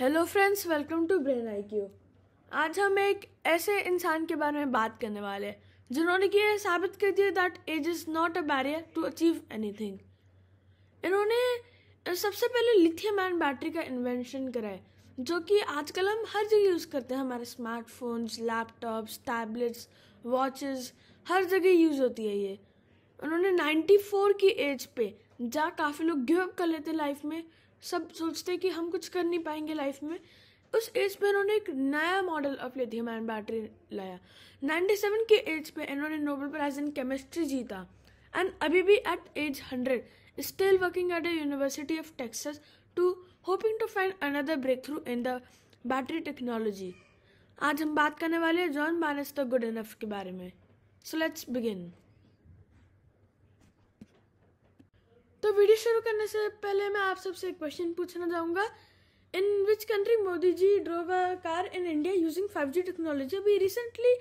hello friends welcome to brain I Q आज हम एक ऐसे इंसान के बारे में बात करने वाले हैं जिन्होंने कि यह साबित कर दिया that age is not a barrier to achieve anything इन्होंने सबसे पहले लिथियम आयन बैटरी का इन्वेंशन कराए जो कि आजकल हम हर जगह यूज़ करते हैं हमारे स्मार्टफोन्स लैपटॉप्स टैबलेट्स वॉचेस हर जगह यूज़ होती है ये उन्होंने 94 की एज पे जहाँ काफ़ी लोग गिव अप कर लेते लाइफ में सब सोचते हैं कि हम कुछ कर नहीं पाएंगे लाइफ में उस एज पे इन्होंने एक नया model of lithium ion battery लाया 97 के एज पे इन्होंने नोबेल प्राइज इन केमिस्ट्री जीता एंड अभी भी at age hundred still working at the university of Texas too hoping to find another breakthrough in the battery technology आज हम बात करने वाले हैं जॉन बैनिस्टर गुड इनफ के बारे में सो लेट्स बिगिन तो वीडियो शुरू करने से पहले मैं आप सबसे एक क्वेश्चन पूछना चाहूँगा in which country Modi ji drove a car in India using five G technology अभी रिसेंटली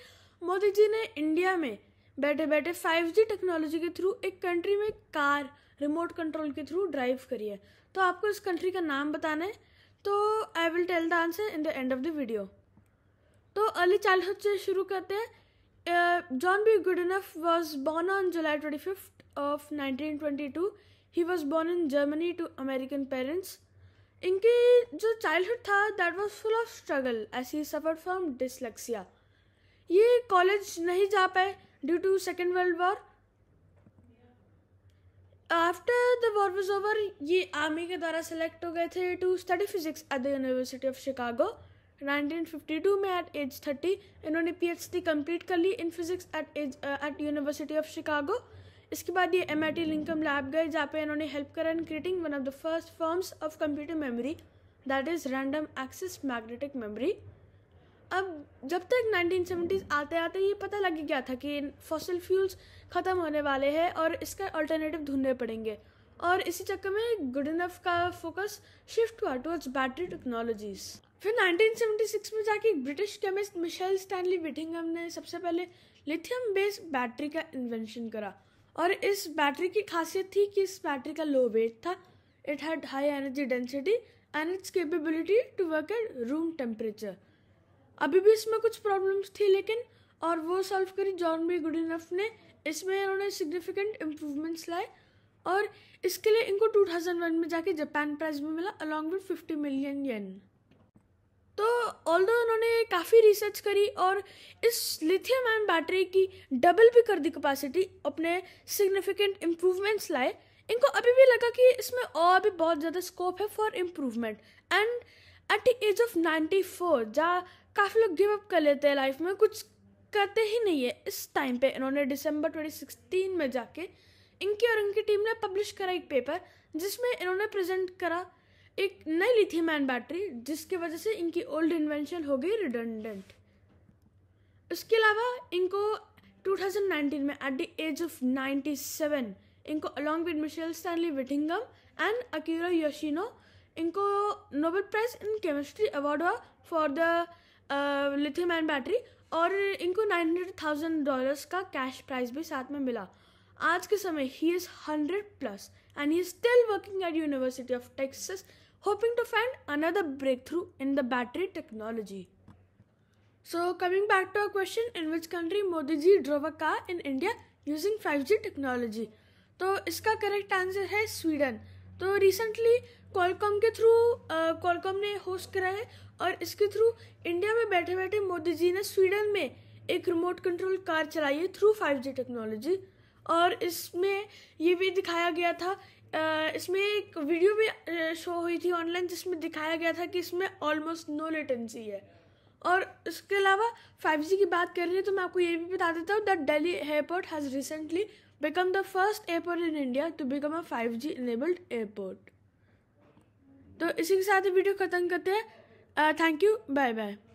मोदी जी ने इंडिया में बैठे बैठे फाइव जी टेक्नोलॉजी के थ्रू एक कंट्री में कार रिमोट कंट्रोल के थ्रू ड्राइव करी है तो आपको इस कंट्री का नाम बताना है तो I will tell the answer in the end of the video तो अर्ली चाइल्डहुड से शुरू करते हैं John B Goodenough was born on July twenty fifth of 1922 he was born in Germany to American parents इनके जो childhood था that was full of struggles he suffer from dyslexia ये college नहीं जा पाए due to second world war after the war was over ये army के द्वारा सेलेक्ट हो गए थे to study physics at the university of Chicago 1952 में एट एज 30 इन्होंने पीएचडी कंप्लीट कर ली in physics at age at university of Chicago इसके बाद ये M I T Lincoln lab गए जहाँ पे इन्होंने हेल्प करा in creating one of the first forms of computer memory that is random access magnetic memory अब जब तक नाइनटीन सेवेंटीज आते आते ये पता लग गया था कि फॉसिल फ्यूल्स ख़त्म होने वाले हैं और इसका अल्टरनेटिव ढूंढने पड़ेंगे और इसी चक्कर में गुड इनफ का फोकस शिफ्ट हुआ टूवर्ड्स बैटरी टेक्नोलॉजीज फिर 1976 में जाके British chemist Michael Stanley Whittingham ने सबसे पहले लिथियम बेस्ड बैटरी का इन्वेंशन करा और इस बैटरी की खासियत थी कि इस बैटरी का लो वेट था it had high energy density and its capability to work at room temperature अभी भी इसमें कुछ प्रॉब्लम्स थी लेकिन और वो सॉल्व करी जॉन बी गुड इनफ ने इसमें इन्होंने सिग्निफिकेंट इम्प्रूवमेंट्स लाए और इसके लिए इनको 2001 में जाके जापान प्राइज भी मिला अलॉन्ग विद 50 मिलियन येन तो ऑल उन्होंने काफ़ी रिसर्च करी और इस लिथियम आयन बैटरी की डबल भी कर दी कैपेसिटी अपने सिग्निफिकेंट इम्प्रूवमेंट्स लाए इनको अभी भी लगा कि इसमें और भी बहुत ज़्यादा स्कोप है for improvement and at the age of ninety four जहाँ काफ़ी लोग गिव अप कर लेते हैं लाइफ में कुछ करते ही नहीं है इस टाइम पे इन्होंने दिसंबर सिक्सटीन में जाके इनकी और इनकी टीम ने पब्लिश करा एक पेपर जिसमें इन्होंने प्रेजेंट करा एक नई लिथियम आयन बैटरी जिसकी वजह से इनकी ओल्ड इन्वेंशन हो गई रिडंडेंट उसके अलावा इनको 2019 में एट द एज ऑफ 97 इनको along with Michael Stanley Whittingham and Akira Yoshino इनको Nobel prize in chemistry award हुआ for the lithium ion battery और इनको नाइन हंड्रेड थाउजेंड डॉलर्स का कैश प्राइज भी साथ में मिला आज के समय he is hundred plus and he still working at university of Texas hoping to find another breakthrough in the battery technology so coming back to our question in which country Modi ji drove car in India using five G technology तो इसका correct answer है Sweden तो recently Qualcomm के through Qualcomm ने host कराए और इसके through India में बैठे बैठे मोदी जी ने स्वीडन में एक रिमोट कंट्रोल कार चलाई है थ्रू फाइव जी टेक्नोलॉजी और इसमें ये भी दिखाया गया था इसमें एक वीडियो भी शो हुई थी ऑनलाइन जिसमें दिखाया गया था कि इसमें ऑलमोस्ट नो लेटेंसी है और इसके अलावा फाइव जी की बात कर रही है तो मैं आपको ये भी बता देता हूँ that Delhi airport has recently become the first airport in India to become a five G enabled airport तो इसी के साथ वीडियो ख़त्म करते हैं थैंक यू बाय बाय